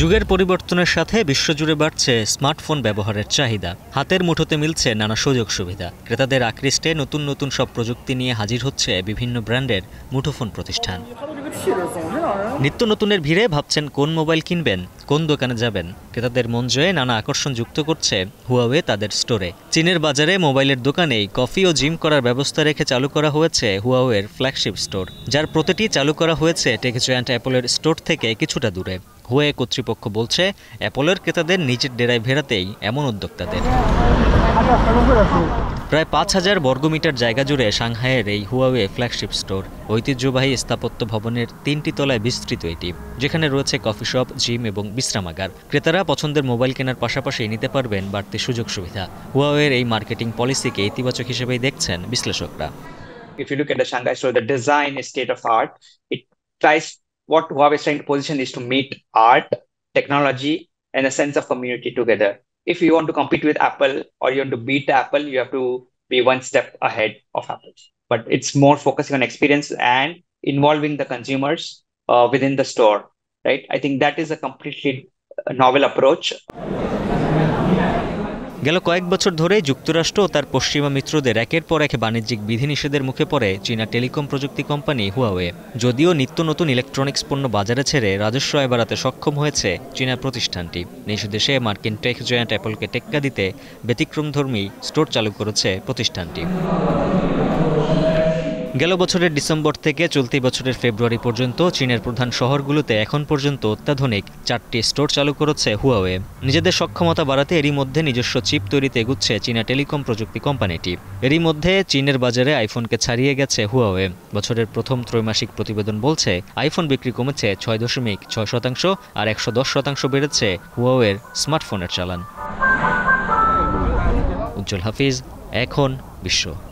যুগের পরিবর্তনের সাথে বিশ্বজুড়ে বাড়ছে স্মার্টফোন ব্যবহারের চাহিদা হাতের মুঠোতে মিলছে নানা সুযোগ সুবিধা ক্রেতাদের আকৃষ্টে নতুন নতুন সব প্রযুক্তি নিয়ে হাজির হচ্ছে বিভিন্ন ব্র্যান্ডের মুঠোফোন প্রতিষ্ঠান নিত্য নতুনের ভিড়ে ভাবছেন কোন মোবাইল কিনবেন কোন দোকানে যাবেন ক্রেতাদের মন জয়ে নানা আকর্ষণ যুক্ত করছে হুয়াওয়ে তাদের স্টোরে চীনের বাজারে মোবাইলের দোকানেই কফি ও জিম করার ব্যবস্থা রেখে চালু করা হয়েছে হুয়াওয়ের ফ্ল্যাগশিপ স্টোর যার প্রতিটি চালু করা হয়েছে অ্যান্ড অ্যাপলের স্টোর থেকে কিছুটা দূরে হুয়ে কর্তৃপক্ষ বলছে অ্যাপলের ক্রেতাদের নিজের ডেরায় ভেড়াতেই এমন উদ্যোক্তাদের প্রায় পাঁচ হাজার বর্গমিটার জায়গা জুড়ে সাংহাইয়ের এই হুয়াওয়ে ফ্ল্যাগশিপ স্টোর ঐতিহ্যবাহী স্থাপত্য ভবনের তিনটি তলায় বিস্তৃত এটি যেখানে রয়েছে কফি শপ জিম এবং বিশ্রামাগার ক্রেতারা পছন্দের মোবাইল কেনার পাশাপাশি নিতে পারবেন বাড়তি সুযোগ সুবিধা হুয়াওয়ের এই মার্কেটিং পলিসিকে ইতিবাচক হিসেবেই দেখছেন বিশ্লেষকরা If you look at the Shanghai store, the design is state of art. It tries what is trying to position is to meet art, technology, and a sense of community together. If you want to compete with Apple or you want to beat Apple, you have to be one step ahead of Apple. But it's more focusing on experience and involving the consumers uh, within the store, right? I think that is a completely novel approach. গেল কয়েক বছর ধরে যুক্তরাষ্ট্র ও তার পশ্চিমা মিত্রদের একের পর এক বাণিজ্যিক বিধিনিষেধের মুখে পড়ে চীনা টেলিকম প্রযুক্তি কোম্পানি হুয়াওয়ে যদিও নিত্য নতুন ইলেকট্রনিক্স পণ্য বাজারে ছেড়ে রাজস্ব আয় বাড়াতে সক্ষম হয়েছে চীনা প্রতিষ্ঠানটি নিজ দেশে মার্কিন টেক জয়েন্ট অ্যাপলকে টেক্কা দিতে ব্যতিক্রমধর্মী স্টোর চালু করেছে প্রতিষ্ঠানটি গেল বছরের ডিসেম্বর থেকে চলতি বছরের ফেব্রুয়ারি পর্যন্ত চীনের প্রধান শহরগুলোতে এখন পর্যন্ত অত্যাধুনিক চারটি স্টোর চালু করেছে হুয়াওয়ে নিজেদের সক্ষমতা বাড়াতে এরই মধ্যে নিজস্ব চিপ তৈরিতে এগুচ্ছে চীনা টেলিকম প্রযুক্তি কোম্পানিটি এরই মধ্যে চীনের বাজারে আইফোনকে ছাড়িয়ে গেছে হুয়াওয়ে বছরের প্রথম ত্রৈমাসিক প্রতিবেদন বলছে আইফোন বিক্রি কমেছে ছয় দশমিক ছয় শতাংশ আর একশো দশ শতাংশ বেড়েছে হুয়াওয়ের স্মার্টফোনের চালান উজ্জ্বল হাফিজ এখন বিশ্ব